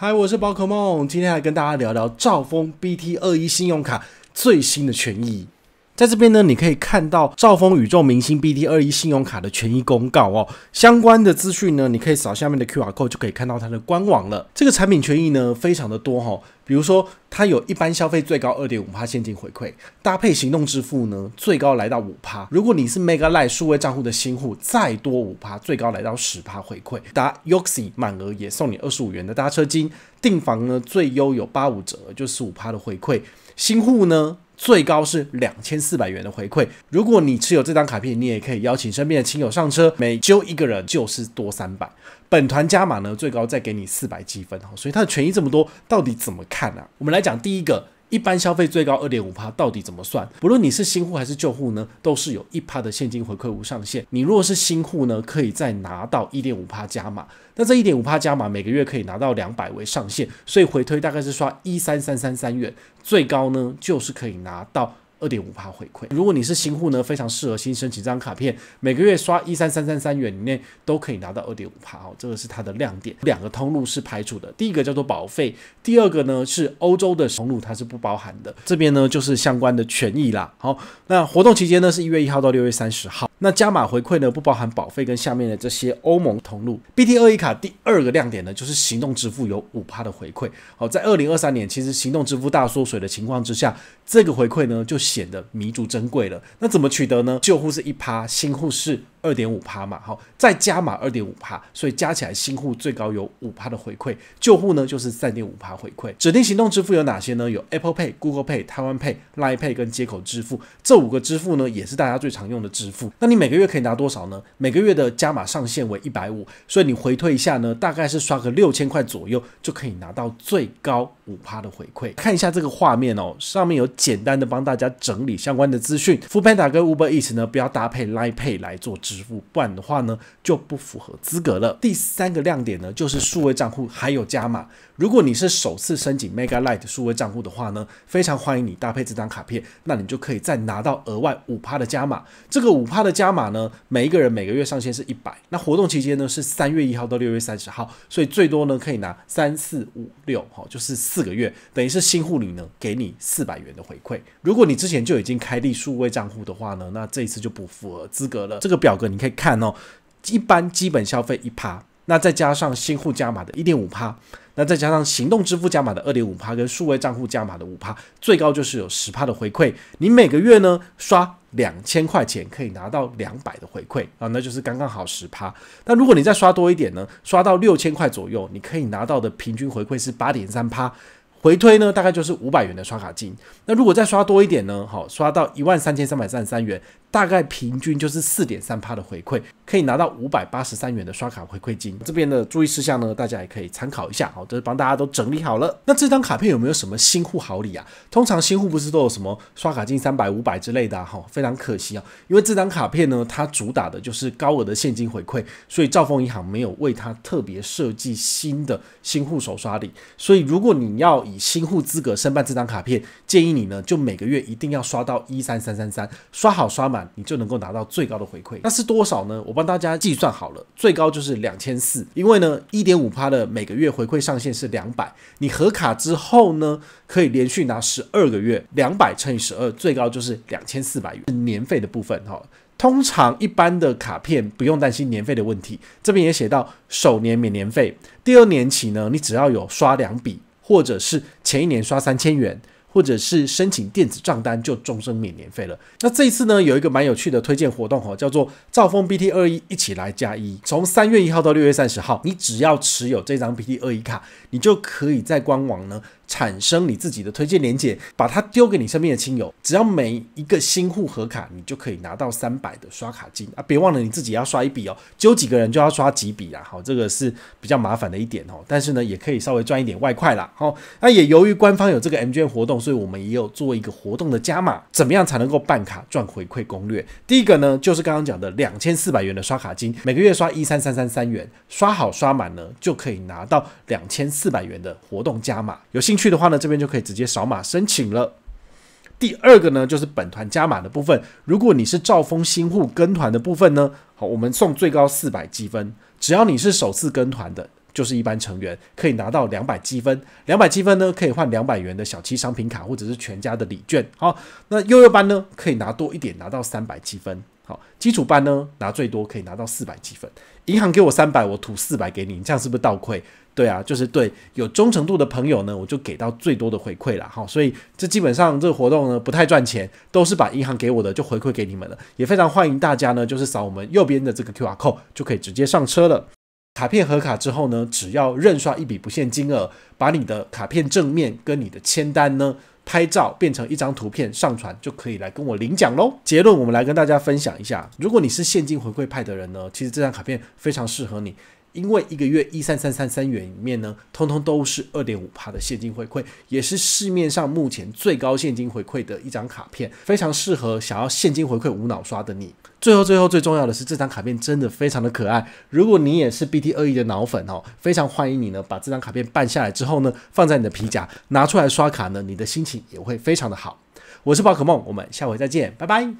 嗨，我是宝可梦，今天来跟大家聊聊兆丰 BT 二一信用卡最新的权益。在这边呢，你可以看到兆丰宇宙明星 BD 二一信用卡的权益公告哦。相关的资讯呢，你可以扫下面的 QR code 就可以看到它的官网了。这个产品权益呢，非常的多哈。比如说，它有一般消费最高二点五帕现金回馈，搭配行动支付呢，最高来到五帕。如果你是 mega l i t e 数位账户的新户，再多五帕，最高来到十帕回馈。搭 Yoxi 满额也送你二十五元的搭车金，订房呢最优有八五折，就十五帕的回馈。新户呢？最高是两千四百元的回馈。如果你持有这张卡片，你也可以邀请身边的亲友上车，每揪一个人就是多三百。本团加码呢，最高再给你四百积分哈。所以它的权益这么多，到底怎么看呢？我们来讲第一个。一般消费最高二点五趴，到底怎么算？不论你是新户还是旧户呢，都是有一趴的现金回馈无上限。你如果是新户呢，可以再拿到一点五趴加码。那这一点五趴加码每个月可以拿到两百为上限，所以回推大概是刷一三三三三元，最高呢就是可以拿到。二点五帕回馈，如果你是新户呢，非常适合新申请这张卡片，每个月刷一三三三三元以内都可以拿到二点五帕哦，这个是它的亮点。两个通路是排除的，第一个叫做保费，第二个呢是欧洲的通路它是不包含的。这边呢就是相关的权益啦。好，那活动期间呢是一月一号到六月三十号。那加码回馈呢不包含保费跟下面的这些欧盟通路。B T 二一卡第二个亮点呢就是行动支付有五帕的回馈。好，在二零二三年其实行动支付大缩水的情况之下，这个回馈呢就。显得弥足珍贵了。那怎么取得呢？旧护士一趴，新护士二点五趴嘛，好，再加码二点五趴，所以加起来新户最高有五趴的回馈，旧户呢就是三点五趴回馈。指定行动支付有哪些呢？有 Apple Pay、Google Pay、台湾 Pay、Line Pay 跟接口支付，这五个支付呢也是大家最常用的支付。那你每个月可以拿多少呢？每个月的加码上限为一百五，所以你回退一下呢，大概是刷个六千块左右就可以拿到最高五趴的回馈。看一下这个画面哦，上面有简单的帮大家整理相关的资讯。p a y p a 跟 Uber Eats 呢不要搭配 Line Pay 来做支。不然的话呢，就不符合资格了。第三个亮点呢，就是数位账户还有加码。如果你是首次申请 Mega Light 数位账户的话呢，非常欢迎你搭配这张卡片，那你就可以再拿到额外五趴的加码。这个五趴的加码呢，每一个人每个月上限是一百，那活动期间呢是三月一号到六月三十号，所以最多呢可以拿三四五六，好，就是四个月，等于是新户里呢给你四百元的回馈。如果你之前就已经开立数位账户的话呢，那这一次就不符合资格了。这个表格你可以看哦，一般基本消费一趴。那再加上新户加码的一点五趴，那再加上行动支付加码的二点五趴，跟数位账户加码的五趴，最高就是有十趴的回馈。你每个月呢刷两千块钱可以拿到两百的回馈啊，那就是刚刚好十趴。那如果你再刷多一点呢，刷到六千块左右，你可以拿到的平均回馈是八点三趴，回推呢大概就是五百元的刷卡金。那如果再刷多一点呢，好，刷到一万三千三百三十三元。大概平均就是四点三趴的回馈，可以拿到五百八十三元的刷卡回馈金。这边的注意事项呢，大家也可以参考一下，好，这是帮大家都整理好了。那这张卡片有没有什么新户好礼啊？通常新户不是都有什么刷卡金三百、五百之类的啊？哈，非常可惜啊，因为这张卡片呢，它主打的就是高额的现金回馈，所以兆丰银行没有为它特别设计新的新户首刷礼。所以如果你要以新户资格申办这张卡片，建议你呢，就每个月一定要刷到一三三三三，刷好刷满。你就能够拿到最高的回馈，那是多少呢？我帮大家计算好了，最高就是两千四。因为呢，一点五趴的每个月回馈上限是两百，你合卡之后呢，可以连续拿十二个月，两百乘以十二，最高就是两千四百元。年费的部分哈，通常一般的卡片不用担心年费的问题，这边也写到首年免年费，第二年起呢，你只要有刷两笔，或者是前一年刷三千元。或者是申请电子账单就终身免年费了。那这一次呢，有一个蛮有趣的推荐活动哦，叫做兆丰 BT 二一一起来加一。从三月一号到六月三十号，你只要持有这张 BT 二一卡，你就可以在官网呢产生你自己的推荐链接，把它丢给你身边的亲友。只要每一个新户合卡，你就可以拿到三百的刷卡金啊！别忘了你自己要刷一笔哦，揪几个人就要刷几笔啊！好，这个是比较麻烦的一点哦，但是呢，也可以稍微赚一点外快啦。好，那也由于官方有这个 M 券活动。所以，我们也有做一个活动的加码，怎么样才能够办卡赚回馈攻略？第一个呢，就是刚刚讲的两千四百元的刷卡金，每个月刷一三三三三元，刷好刷满呢，就可以拿到两千四百元的活动加码。有兴趣的话呢，这边就可以直接扫码申请了。第二个呢，就是本团加码的部分，如果你是兆丰新户跟团的部分呢，好，我们送最高四百积分，只要你是首次跟团的。就是一般成员可以拿到两百积分，两百积分呢可以换两百元的小七商品卡或者是全家的礼券。好，那幼幼班呢可以拿多一点，拿到三百积分。好，基础班呢拿最多可以拿到四百积分。银行给我三百，我吐四百给你，这样是不是倒亏？对啊，就是对有忠诚度的朋友呢，我就给到最多的回馈了。好，所以这基本上这个活动呢不太赚钱，都是把银行给我的就回馈给你们了。也非常欢迎大家呢，就是扫我们右边的这个 Q R code 就可以直接上车了。卡片和卡之后呢，只要认刷一笔不限金额，把你的卡片正面跟你的签单呢拍照变成一张图片上传就可以来跟我领奖喽。结论我们来跟大家分享一下，如果你是现金回馈派的人呢，其实这张卡片非常适合你。因为一个月一三三三三元里面呢，通通都是二点五帕的现金回馈，也是市面上目前最高现金回馈的一张卡片，非常适合想要现金回馈无脑刷的你。最后，最后最重要的是，这张卡片真的非常的可爱。如果你也是 BT 二亿的脑粉哦，非常欢迎你呢，把这张卡片办下来之后呢，放在你的皮夹，拿出来刷卡呢，你的心情也会非常的好。我是宝可梦，我们下回再见，拜拜。